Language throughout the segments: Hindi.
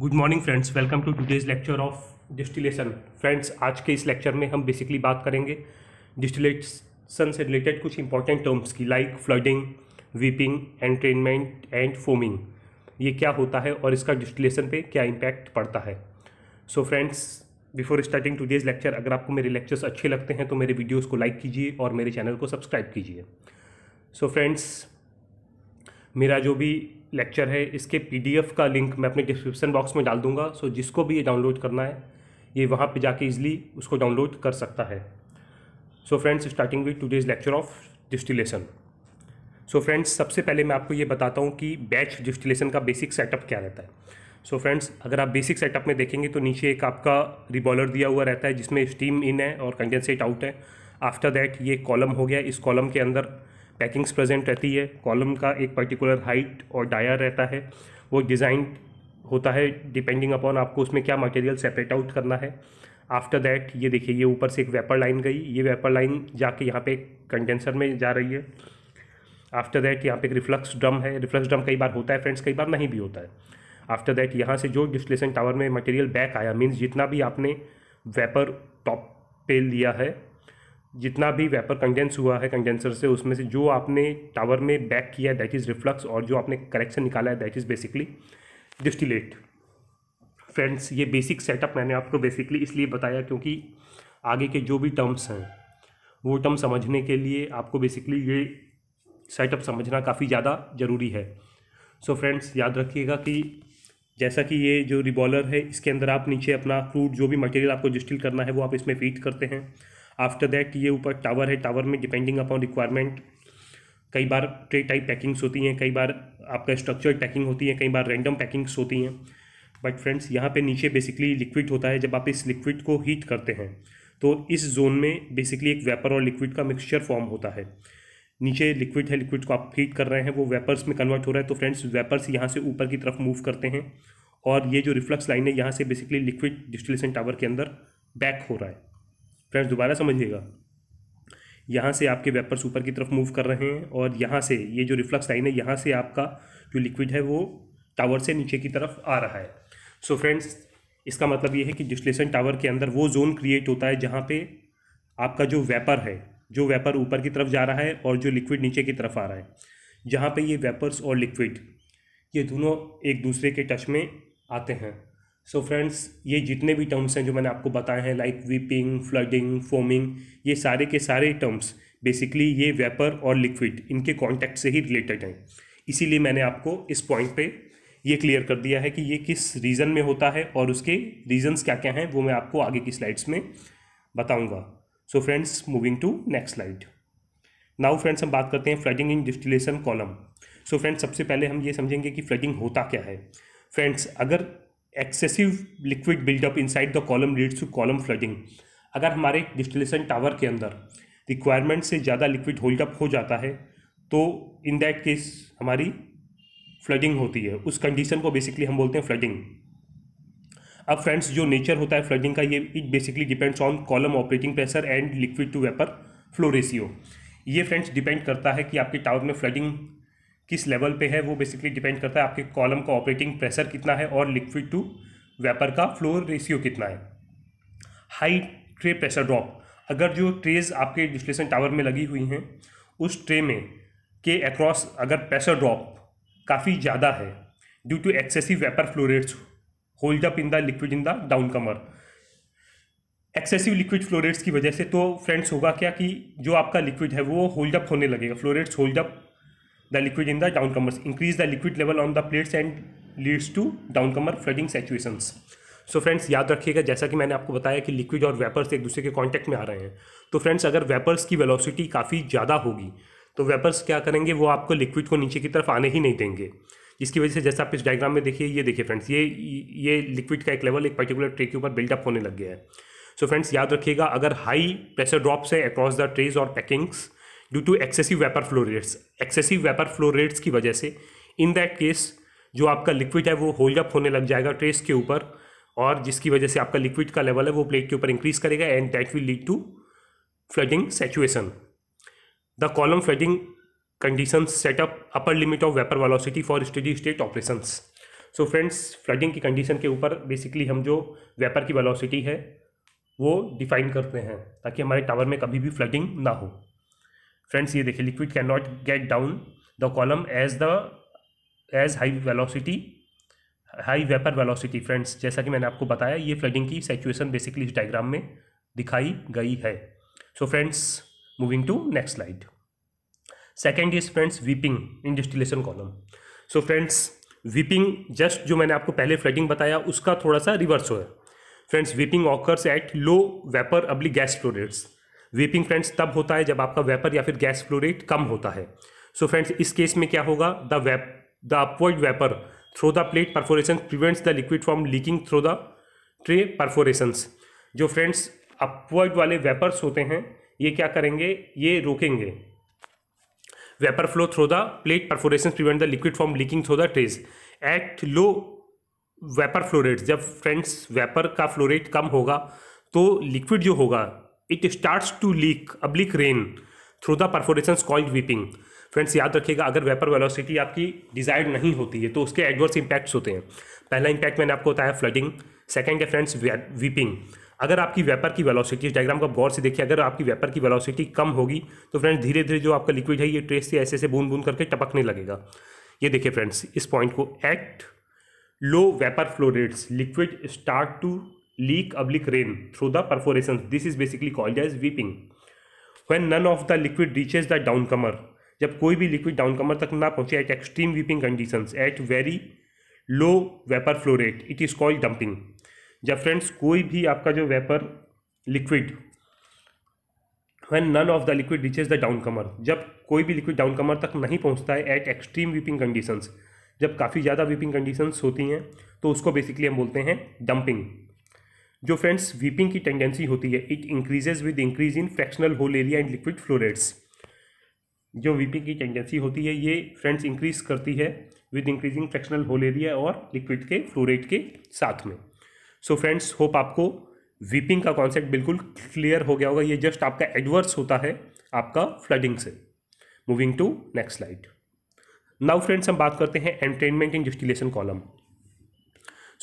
Good morning friends welcome to today's lecture of distillation friends आज के इस लेक्चर में हम बेसिकली बात करेंगे डिस्टिलेशन से रिलेटेड कुछ इंपॉर्टेंट टर्म्स की like flooding weeping entrainment and foaming ये क्या होता है और इसका डिस्टिलेशन पे क्या इम्पैक्ट पड़ता है so friends before starting today's lecture अगर आपको मेरे लेक्चर्स अच्छे लगते हैं तो मेरे वीडियोज़ को लाइक कीजिए और मेरे चैनल को सब्सक्राइब कीजिए सो फ्रेंड्स मेरा जो भी लेक्चर है इसके पीडीएफ का लिंक मैं अपने डिस्क्रिप्शन बॉक्स में डाल दूंगा सो जिसको भी ये डाउनलोड करना है ये वहाँ पे जाके इजीली उसको डाउनलोड कर सकता है so friends starting with to lecture of distillation so friends सबसे पहले मैं आपको ये बताता हूँ कि बैच डिस्टिलेशन का बेसिक सेटअप क्या रहता है सो so फ्रेंड्स अगर आप बेसिक सेटअप में देखेंगे तो नीचे एक आपका रिबॉलर दिया हुआ रहता है जिसमें स्टीम इन है और कंडेंसेट आउट है आफ्टर दैट ये कॉलम हो गया इस कॉलम के अंदर पैकिंग्स प्रेजेंट रहती है कॉलम का एक पर्टिकुलर हाइट और डायर रहता है वो डिज़ाइन होता है डिपेंडिंग अपॉन आपको उसमें क्या मटेरियल सेपरेट आउट करना है आफ्टर दैट ये देखिए ये ऊपर से एक वेपर लाइन गई ये वेपर लाइन जाके यहाँ पे कंडेंसर में जा रही है आफ्टर दैट यहाँ पे एक रिफ्लक्स ड्रम है रिफ्लक्स ड्रम कई बार होता है फ्रेंड्स कई बार नहीं भी होता है आफ्टर दैट यहाँ से जो डिस्लेशन टावर में मटेरियल बैक आया मीन्स जितना भी आपने वेपर टॉप पे लिया है जितना भी वेपर कंडेंस हुआ है कंडेंसर से उसमें से जो आपने टावर में बैक किया है दैट इज़ रिफ्लक्स और जो आपने करेक्शन निकाला है that is basically distillate friends ये बेसिक सेटअप मैंने आपको बेसिकली इसलिए बताया क्योंकि आगे के जो भी टर्म्स हैं वो टर्म समझने के लिए आपको बेसिकली ये सेटअप समझना काफ़ी ज़्यादा ज़रूरी है सो so फ्रेंड्स याद रखिएगा कि जैसा कि ये जो रिबॉलर है इसके अंदर आप नीचे अपना क्रूड जो भी मटेरियल आपको डिस्टिल करना है वो आप इसमें फीट करते हैं आफ्टर दैट ये ऊपर टावर है टावर में डिपेंडिंग अपॉन रिक्वायरमेंट कई बार ट्रे टाइप पैकिंग्स होती हैं कई बार आपका स्ट्रक्चर पैकिंग होती है कई बार रैंडम पैकिंग्स होती हैं बट फ्रेंड्स यहाँ पे नीचे बेसिकली लिक्विड होता है जब आप इस लिक्विड को हीट करते हैं तो इस जोन में बेसिकली एक वेपर और लिक्विड का मिक्सचर फॉर्म होता है नीचे लिक्विड है लिक्विड को आप हीट कर रहे हैं वो वेपर्स में कन्वर्ट हो रहा है तो फ्रेंड्स वेपर्स यहाँ से ऊपर की तरफ मूव करते हैं और ये जो रिफ्लक्स लाइन है यहाँ से बेसिकली लिक्विड डिस्टिलेशन टावर के अंदर बैक हो रहा है फ्रेंड्स दोबारा समझिएगा यहाँ से आपके वेपर्स ऊपर की तरफ मूव कर रहे हैं और यहाँ से ये जो रिफ्लक्स लाइन है यहाँ से आपका जो लिक्विड है वो टावर से नीचे की तरफ आ रहा है सो so फ्रेंड्स इसका मतलब ये है कि डिस्लेशन टावर के अंदर वो जोन क्रिएट होता है जहाँ पे आपका जो वेपर है जो वेपर ऊपर की तरफ जा रहा है और जो लिक्विड नीचे की तरफ आ रहा है जहाँ पर ये वेपर्स और लिक्विड ये दोनों एक दूसरे के टच में आते हैं सो so फ्रेंड्स ये जितने भी टर्म्स हैं जो मैंने आपको बताए हैं लाइक वीपिंग फ्लडिंग फोमिंग ये सारे के सारे टर्म्स बेसिकली ये वेपर और लिक्विड इनके कॉन्टैक्ट से ही रिलेटेड हैं इसीलिए मैंने आपको इस पॉइंट पे ये क्लियर कर दिया है कि ये किस रीज़न में होता है और उसके रीजन्स क्या क्या हैं वो मैं आपको आगे की स्लाइड्स में बताऊँगा so friends moving to next slide now friends हम बात करते हैं flooding in distillation column so friends सबसे पहले हम ये समझेंगे कि फ्लडिंग होता क्या है फ्रेंड्स अगर excessive liquid buildup inside the column leads to column flooding अगर हमारे डिस्टिलेशन टावर के अंदर रिक्वायरमेंट से ज़्यादा लिक्विड होल्डअप हो जाता है तो इन दैट केस हमारी फ्लडिंग होती है उस कंडीशन को बेसिकली हम बोलते हैं फ्लडिंग अब फ्रेंड्स जो नेचर होता है फ्लडिंग का ये it basically depends on column operating pressure and liquid to vapour flow ratio ये फ्रेंड्स डिपेंड करता है कि आपके टावर में फ्लडिंग किस लेवल पे है वो बेसिकली डिपेंड करता है आपके कॉलम का ऑपरेटिंग प्रेशर कितना है और लिक्विड टू वेपर का फ्लो रेशियो कितना है हाई ट्रे प्रेशर ड्रॉप अगर जो ट्रेज आपके डिस्प्लेसन टावर में लगी हुई हैं उस ट्रे में के अक्रॉस अगर प्रेशर ड्रॉप काफ़ी ज़्यादा है due to excessive vapour flow rates hold up in the liquid in the downcomer excessive liquid flow rates की वजह से तो फ्रेंड्स होगा क्या कि जो आपका लिक्विड है वो होल्ड अप होने लगेगा flow rates hold up the liquid in the increase increase the liquid level on the plates and leads to downcomer flooding situations so so friends याद रखिएगा जैसा कि मैंने आपको बताया कि लिक्विड और वेपर्स एक दूसरे के कांटेक्ट में आ रहे हैं तो फ्रेंड्स अगर वेपर्स की वेलोसिटी काफ़ी ज़्यादा होगी तो वेपर्स क्या करेंगे वो आपको लिक्विड को नीचे की तरफ आने ही नहीं देंगे जिसकी वजह से जैसा आप इस डायग्राम में देखिए ये देखिए फ्रेंड्स ये ये लिक्विड का एक लेवल एक पर्टिकुलर ट्रे के ऊपर बिल्डअप होने लग गया है सो so फ्रेंड्स याद रखिएगा अगर हाई प्रेशर ड्रॉप्स है अक्रॉस द ट्रेज और packings due to excessive vapour flow rates excessive vapour flow rates की वजह से इन दैट केस जो आपका लिक्विड है वो होल्डअप होने लग जाएगा ट्रेस के ऊपर और जिसकी वजह से आपका लिक्विड का लेवल है वो प्लेट के ऊपर इंक्रीज करेगा and that will lead to flooding situation the column flooding condition setup upper limit of vapour velocity for steady state operation so friends flooding की कंडीशन के ऊपर बेसिकली हम जो वेपर की वेलोसिटी है वो डिफाइन करते हैं ताकि हमारे टावर में कभी भी फ्लडिंग ना हो फ्रेंड्स ये देखिए liquid can not get down the column as the as high velocity high vapour velocity friends जैसा कि मैंने आपको बताया ये फ्लडिंग की सिचुएशन बेसिकली इस डायग्राम में दिखाई गई है so friends moving to next slide second is friends weeping in distillation column so friends weeping just जो मैंने आपको पहले फ्लडिंग बताया उसका थोड़ा सा रिवर्स हो है friends weeping occurs at low vapour अब्ली गैस प्रोडक्ट्स वेपिंग फ्रेंड्स तब होता है जब आपका वेपर या फिर गैस फ्लोरेट कम होता है सो so फ्रेंड्स इस केस में क्या होगा the vape the upward vapour through the plate perforation prevents the liquid from leaking through the tray perforations जो फ्रेंड्स अपवर्ड वाले वेपर्स होते हैं ये क्या करेंगे ये रोकेंगे vapour flow through the plate perforation prevent the liquid from leaking through the trays at low vapour flow rate जब फ्रेंड्स वेपर का फ्लोरेट कम होगा तो लिक्विड जो होगा इट स्टार्ट्स टू लीक अब leak rain through the perforation called weeping friends याद रखिएगा अगर वेपर वेलोसिटी आपकी डिजायर्ड नहीं होती है तो उसके एडवर्स इंपैक्ट्स होते हैं पहला इंपैक्ट मैंने आपको बताया फ्लडिंग सेकेंड है फ्रेंड्स वीपिंग अगर आपकी वेपर की वेलोसिटी इस डायग्राम का गौर से देखिए अगर आपकी वेपर की वेलोसिटी कम होगी तो फ्रेंड्स धीरे धीरे जो आपका लिक्विड है ये ट्रेस से ऐसे ऐसे बूंद बूंद करके टपकने लगेगा ये देखिए फ्रेंड्स इस पॉइंट को at low vapour flow rates liquid start to leak अब्लिक rain through the perforation this is basically called as weeping when none of the liquid reaches the downcomer जब कोई भी लिक्विड डाउन कमर तक ना पहुंचे at extreme weeping condition at very low vapour flow rate it is called dumping जब फ्रेंड्स कोई भी आपका जो vapour liquid when none of the liquid reaches the downcomer जब कोई भी लिक्विड डाउन कमर तक नहीं पहुंचता है एट एक्सट्रीम वीपिंग कंडीशंस जब काफ़ी ज़्यादा वीपिंग कंडीशंस होती हैं तो उसको बेसिकली हम बोलते हैं डंपिंग जो फ्रेंड्स वीपिंग की टेंडेंसी होती है it increases with increase in fractional hole area and liquid flow rates जो वीपिंग की टेंडेंसी होती है ये फ्रेंड्स इंक्रीज करती है with increasing fractional hole area और लिक्विड के फ्लोरेट के साथ में सो फ्रेंड्स होप आपको वीपिंग का कॉन्सेप्ट बिल्कुल क्लियर हो गया होगा ये जस्ट आपका एडवर्स होता है आपका फ्लडिंग से moving to next slide now friends हम बात करते हैं entrainment in distillation column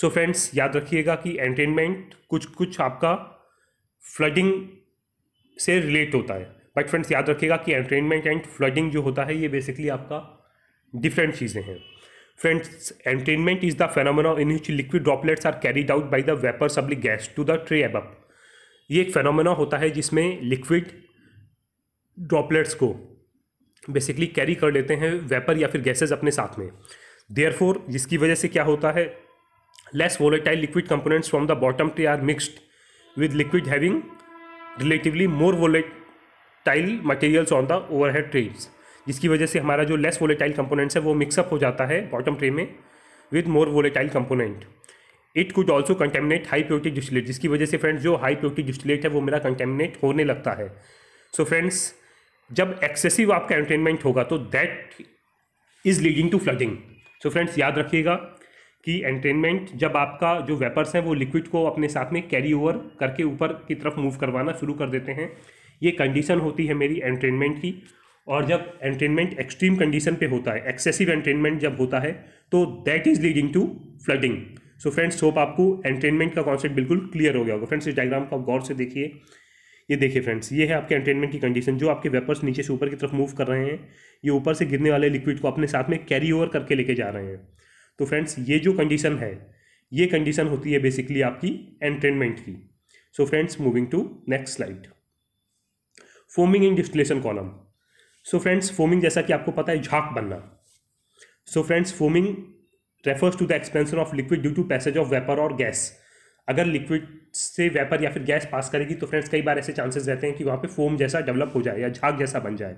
so friends याद रखिएगा कि एंटेनमेंट कुछ कुछ आपका फ्लडिंग से रिलेट होता है बट फ्रेंड्स याद रखिएगा कि एंटेनमेंट एंड फ्लडिंग जो होता है ये बेसिकली आपका डिफरेंट चीज़ें हैं friends entrainment is the phenomena in which liquid droplets are carried out by the vapour सब्लिक gas to the tray above. ये एक फेनोमेना होता है जिसमें लिक्विड ड्रॉपलेट्स को बेसिकली कैरी कर लेते हैं वेपर या फिर गैसेज अपने साथ में फोर जिसकी वजह से क्या होता है less volatile liquid liquid from the bottom bottom are mixed with liquid having relatively more volatile volatile on the over overhead trays जिसकी वजह से हमारा जो लेस वोलेटाइल कंपोनेंट्स है वो मिक्सअप हो जाता है बॉटम ट्रे में with more volatile component it could also contaminate high प्योटिक डिस्टिलेट जिसकी वजह से फ्रेंड्स जो हाई प्योटिक डिस्टिलेट है वो मेरा कंटेमिनेट होने लगता है सो so फ्रेंड्स जब एक्सेसिव आपका एंटेनमेंट होगा तो that is leading to flooding so friends याद रखिएगा कि एंटेनमेंट जब आपका जो वेपर्स हैं वो लिक्विड को अपने साथ में कैरी ओवर करके ऊपर की तरफ मूव करवाना शुरू कर देते हैं ये कंडीशन होती है मेरी एंटेनमेंट की और जब एंटेनमेंट एक्सट्रीम कंडीशन पे होता है एक्सेसिव एंटेनमेंट जब होता है तो that is leading to flooding so friends hope आपको एंटेनमेंट का कॉन्सेप्ट बिल्कुल क्लियर हो गया होगा फ्रेंड्स इस डायग्राम को आप गौर से देखिए ये देखिए फ्रेंड्स ये है आपके एंटेनमेंट की कंडीशन जो आपके वेपर्स नीचे से ऊपर की तरफ मूव कर रहे हैं ये ऊपर से गिरने वाले लिक्विड को अपने साथ में कैरी ओवर करके लेके जा रहे हैं तो फ्रेंड्स ये जो कंडीशन है ये कंडीशन होती है बेसिकली आपकी एंटेनमेंट की so friends moving to next slide foaming in distillation column so friends foaming जैसा कि आपको पता है झाक बनना so friends foaming refers to the expansion of liquid due to passage of vapour और गैस अगर लिक्विड से वेपर या फिर गैस पास करेगी तो फ्रेंड्स कई बार ऐसे चांसेस रहते हैं कि वहाँ पे फोम जैसा डेवलप हो जाए या झाक जैसा बन जाए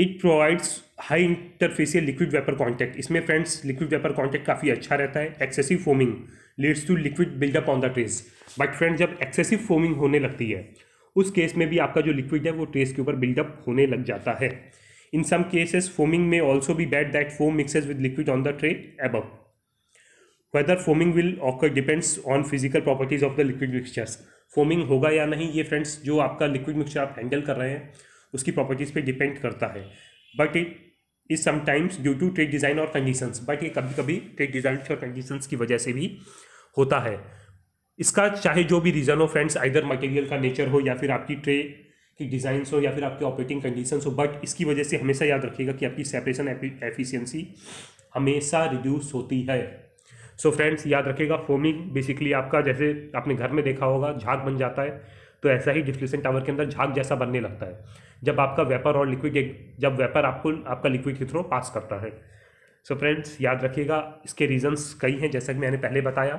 it provides high interfacial liquid vapour contact इसमें फ्रेंड्स लिक्विड वेपर कॉन्टैक्ट काफ़ी अच्छा रहता है excessive foaming leads to liquid buildup on the trays but friends जब एक्सेसिव फोमिंग होने लगती है उस केस में भी आपका जो लिक्विड है वो ट्रेस के ऊपर बिल्डअप होने लग जाता है इन सम केसेस फोमिंग में ऑल्सो भी bad that foam mixes with liquid on the tray above whether foaming will occur depends on physical properties of the liquid mixtures foaming होगा या नहीं ये फ्रेंड्स जो आपका लिक्विड मिक्सचर आप हैंडल कर रहे हैं उसकी प्रॉपर्टीज़ पे डिपेंड करता है but it is sometimes due to tray design और कंडीशंस बट ये कभी कभी ट्रेड डिज़ाइन और कंडीशंस की वजह से भी होता है इसका चाहे जो भी रीज़न हो फ्रेंड्स आइदर मटेरियल का नेचर हो या फिर आपकी ट्रे की डिज़ाइंस हो या फिर आपके ऑपरेटिंग कंडीशन हो बट इसकी वजह से हमेशा याद रखिएगा कि आपकी सेपरेशन एफिशिएंसी हमेशा रिड्यूस होती है सो so फ्रेंड्स याद रखिएगा फोमिंग बेसिकली आपका जैसे आपने घर में देखा होगा झाग बन जाता है तो ऐसा ही डिफ्लेशन टावर के अंदर झाग जैसा बनने लगता है जब आपका वेपर और लिक्विड जब वेपर आपको आपका लिक्विड के थ्रू पास करता है सो so फ्रेंड्स याद रखिएगा इसके रीजंस कई हैं जैसा कि मैंने पहले बताया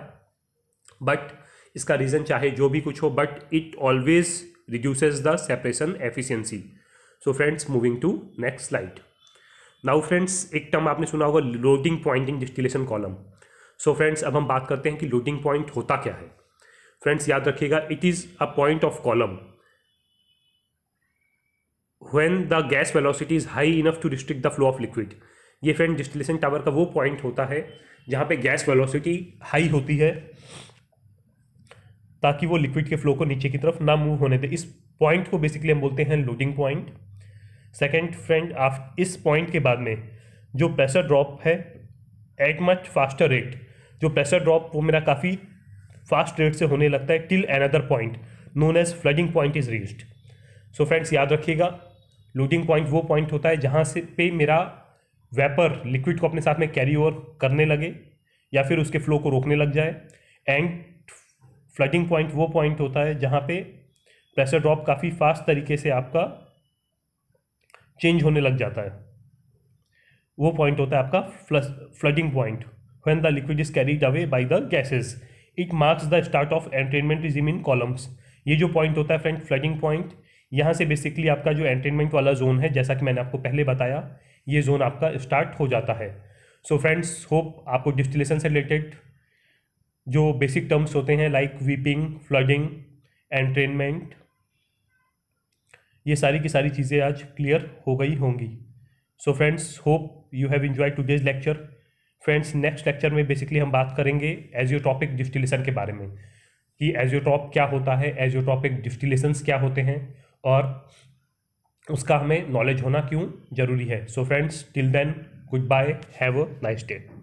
बट इसका रीज़न चाहे जो भी कुछ हो but it always reduces the separation efficiency so friends moving to next slide now friends एक टर्म आपने सुना होगा loading point in distillation column so friends अब हम बात करते हैं कि लोडिंग पॉइंट होता क्या है फ्रेंड्स याद रखिएगा it is a point of column when the gas velocity is high enough to restrict the flow of liquid ये फ्रेंड डिस्टिलेशन टावर का वो पॉइंट होता है जहाँ पे गैस वेलोसिटी हाई होती है ताकि वो लिक्विड के फ्लो को नीचे की तरफ ना मूव होने दे इस पॉइंट को बेसिकली हम बोलते हैं लोडिंग पॉइंट सेकेंड फ्रेंड आप इस पॉइंट के बाद में जो प्रेशर ड्रॉप है एट मच फास्टर रेट जो प्रेशर ड्रॉप वो मेरा काफ़ी फास्ट रेट से होने लगता है till another point known as flooding point is reached so friends याद रखिएगा लोडिंग पॉइंट वो पॉइंट होता है जहाँ से पे मेरा वेपर लिक्विड को अपने साथ में कैरी ओवर करने लगे या फिर उसके फ्लो को रोकने लग जाए एंड फ्लडिंग पॉइंट वो पॉइंट होता है जहाँ पे प्रेशर ड्रॉप काफ़ी फास्ट तरीके से आपका चेंज होने लग जाता है वो पॉइंट होता है आपका flooding point when the liquid is carried away by the gases. It marks the start of entrainment regime in columns ये जो पॉइंट होता है फ्रेंड फ्लडिंग पॉइंट यहाँ से बेसिकली आपका जो एंटेनमेंट वाला जोन है जैसा कि मैंने आपको पहले बताया ये जोन आपका स्टार्ट हो जाता है सो फ्रेंड्स होप आपको डिस्टिलेशन से रिलेटेड जो बेसिक टर्म्स होते हैं लाइक वीपिंग फ्लडिंग एंटेनमेंट ये सारी की सारी चीज़ें आज क्लियर हो गई होंगी so friends hope you have enjoy today's lecture friends next lecture में बेसिकली हम बात करेंगे एजियोटॉपिक डिस्टिलेशन के बारे में कि एजियोटॉप क्या होता है एजियोटॉपिक डिस्टिलेशंस क्या होते हैं और उसका हमें नॉलेज होना क्यों ज़रूरी है so friends till then good bye have a nice day